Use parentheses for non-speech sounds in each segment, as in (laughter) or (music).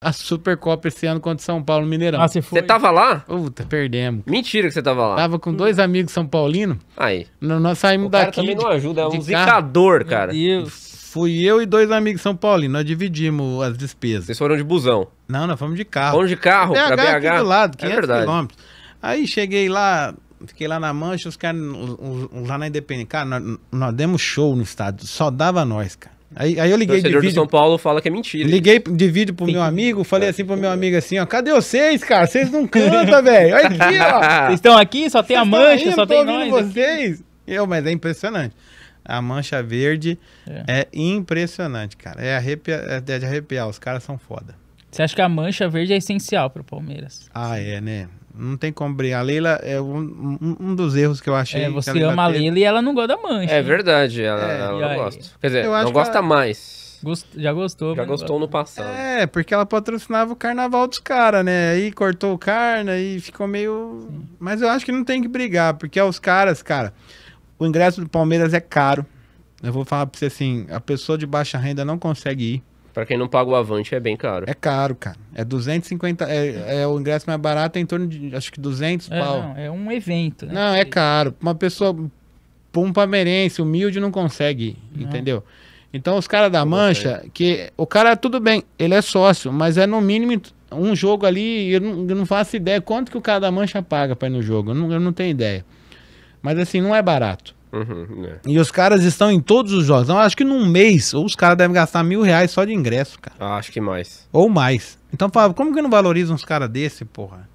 a Supercopa esse ano contra São Paulo Mineirão. Ah, você foi? Você tava lá? Puta, perdemos. Mentira que você tava lá. Tava com dois amigos São Paulino. Aí. Nós, nós saímos o cara daqui. Também de, não ajuda, é um zicador, cara. E Fui eu e dois amigos São Paulino. Nós dividimos as despesas. Vocês foram de busão? Não, nós fomos de carro. Fomos de carro BH, pra BH. Aqui do lado, 500 é verdade. quilômetros. Aí cheguei lá, fiquei lá na Mancha, os caras lá na Independência. Cara, nós, nós demos show no estádio. Só dava nós, cara. Aí, aí eu liguei de vídeo. do São Paulo fala que é mentira. Liguei de vídeo pro meu amigo, falei assim pro meu amigo assim, ó, cadê vocês, cara? Vocês não cantam, velho. Olha aqui, ó. (laughs) Vocês estão aqui, só tem a mancha, aí, só tem nós. vocês. Eu, mas é impressionante. A mancha verde é, é impressionante, cara. É, arrepia... é de arrepiar, os caras são foda. Você acha que a mancha verde é essencial para o Palmeiras? Ah, é, né? Não tem como brigar. A Leila é um, um, dos erros que eu achei. É, você ama a Leila e ela não gosta da mancha. É hein? verdade, ela, é. ela não gosta. Quer dizer, não gosta ela... mais. Gost... Já gostou. Já gostou no passado. É, porque ela patrocinava o carnaval dos caras, né? Aí cortou o carna e ficou meio... Sim. Mas eu acho que não tem que brigar, porque é os caras, cara... O ingresso do Palmeiras é caro. Eu vou falar pra você assim, a pessoa de baixa renda não consegue ir. Para quem não paga o avante é bem caro. É caro, cara. É 250, é, é o ingresso mais barato é em torno de acho que 200 é, pau. Não, é um evento, né? Não, é caro. Uma pessoa um palmeirense humilde não consegue, não. entendeu? Então os caras da mancha, que o cara tudo bem, ele é sócio, mas é no mínimo um jogo ali, eu não, eu não faço ideia quanto que o cara da mancha paga para ir no jogo, eu não, eu não tenho ideia. Mas assim, não é barato. Uhum, né. E os caras estão em todos os jogos. Então, acho que num mês, ou os caras devem gastar mil reais só de ingresso, cara. Ah, acho que mais. Ou mais. Então, fala, como que não valorizam uns caras desse, porra?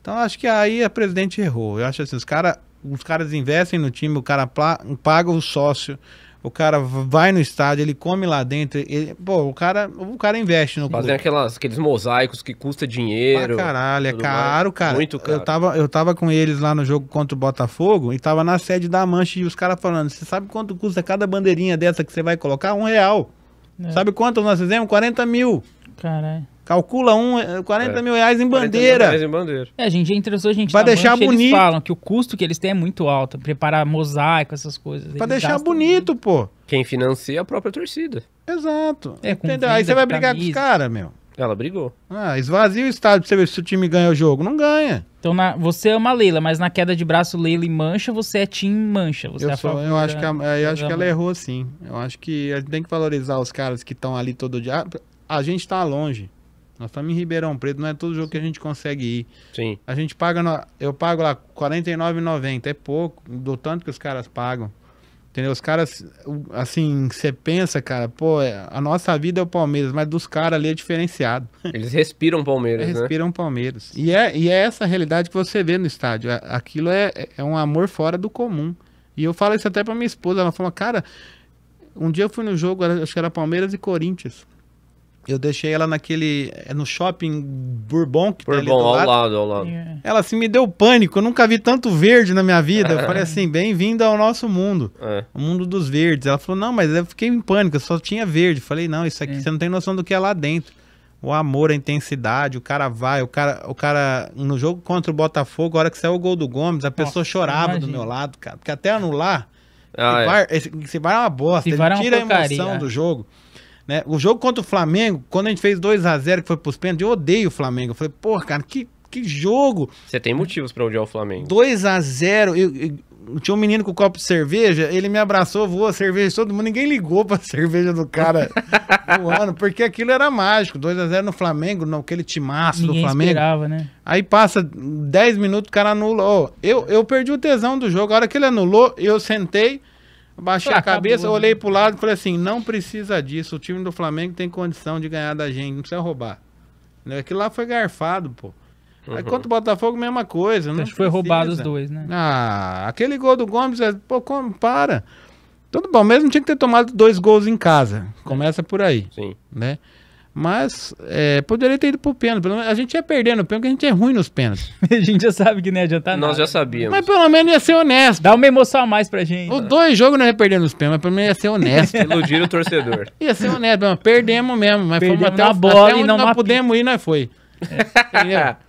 Então, acho que aí a presidente errou. Eu acho assim, os caras os caras investem no time, o cara paga o sócio, o cara vai no estádio, ele come lá dentro. Ele, pô, o cara, o cara investe no fazer aquelas, aqueles mosaicos que custa dinheiro. Ah, caralho, é caro, mais. cara. Muito caro. Eu tava, eu tava com eles lá no jogo contra o Botafogo e tava na sede da Mancha e os caras falando: você sabe quanto custa cada bandeirinha dessa que você vai colocar? Um real. É. Sabe quanto nós fizemos? 40 mil. Caralho. Calcula um, 40 eh, é. mil reais em bandeira. Mil reais em bandeira. É, a gente entre a gente pra deixar mancha, bonito. eles falam que o custo que eles têm é muito alto. Preparar mosaico, essas coisas. Pra deixar bonito, muito. pô. Quem financia é a própria torcida. Exato. É, Entendeu? Aí você vai brigar camisa. com os caras, meu. Ela brigou. Ah, esvazia o estádio pra você ver se o time ganha o jogo. Não ganha. Então na, você é uma Leila, mas na queda de braço Leila e Mancha, você é Tim Mancha. Você eu, é sou, eu acho, que, a, eu acho que ela errou sim. Eu acho que a gente tem que valorizar os caras que estão ali todo dia. Ah, a gente está longe. Nós estamos em Ribeirão Preto, não é todo jogo que a gente consegue ir. Sim. A gente paga, no, eu pago lá R$ 49,90, é pouco, do tanto que os caras pagam. Entendeu? Os caras, assim, você pensa, cara, pô, é, a nossa vida é o Palmeiras, mas dos caras ali é diferenciado. (laughs) Eles respiram Palmeiras, Eles né? respiram né? Palmeiras. E é, e é essa realidade que você vê no estádio. É, aquilo é, é um amor fora do comum. E eu falo isso até pra minha esposa, ela falou, cara, um dia eu fui no jogo, acho que era Palmeiras e Corinthians. Eu deixei ela naquele. É no shopping Bourbon, que Bourbon, tá ali do lado. ao lado, ao é. lado. Ela assim me deu pânico. Eu nunca vi tanto verde na minha vida. Eu é. falei assim: bem-vinda ao nosso mundo. É. O mundo dos verdes. Ela falou: não, mas eu fiquei em pânico. Eu só tinha verde. Eu falei: não, isso aqui é. você não tem noção do que é lá dentro. O amor, a intensidade, o cara vai, o cara, o cara no jogo contra o Botafogo, a hora que saiu o gol do Gomes, a pessoa Nossa, chorava do meu lado, cara, porque até anular, ah, esse, é. bar, esse, esse bar é uma bosta, ele tira é a emoção do jogo. Né? O jogo contra o Flamengo, quando a gente fez 2 a 0 que foi pros pênaltis, eu odeio o Flamengo. Eu falei, porra, cara, que, que jogo. Você tem motivos para odiar o Flamengo. 2 a 0 eu, eu, tinha um menino com um copo de cerveja, ele me abraçou, voou a cerveja todo mundo, ninguém ligou pra (laughs) cerveja do cara (laughs) voando, porque aquilo era mágico. 2 a 0 no Flamengo, naquele timaço ninguém do Flamengo. Esperava, né? Aí passa 10 minutos, o cara anula. Oh, eu, eu perdi o tesão do jogo. A hora que ele anulou, eu sentei. Baixei a cabeça, acabou, olhei pro lado e falei assim: não precisa disso. O time do Flamengo tem condição de ganhar da gente, não precisa roubar. Né, aquilo lá foi garfado, pô. Uhum. Aí contra o Botafogo, mesma coisa. Não Acho que foi roubado os dois, né? Ah, aquele gol do Gomes, é, pô, como, para. Tudo bom, mesmo tinha que ter tomado dois gols em casa. Começa por aí. Sim. Né? Mas é, poderia ter ido pro pênalti. A gente ia perdendo o pênalti, porque a gente é ruim nos pênaltis. (laughs) a gente já sabe que não ia adiantar Nós já sabíamos. Mas pelo menos ia ser honesto. Dá uma emoção a mais pra gente. Os dois jogos não ia perder nos pênaltis, mas pelo menos ia ser honesto. (laughs) Iludir o torcedor. Ia ser honesto, perdemos mesmo. Mas perdemos fomos até, o, bola até onde e não nós pudemos ir, nós foi. É, (laughs)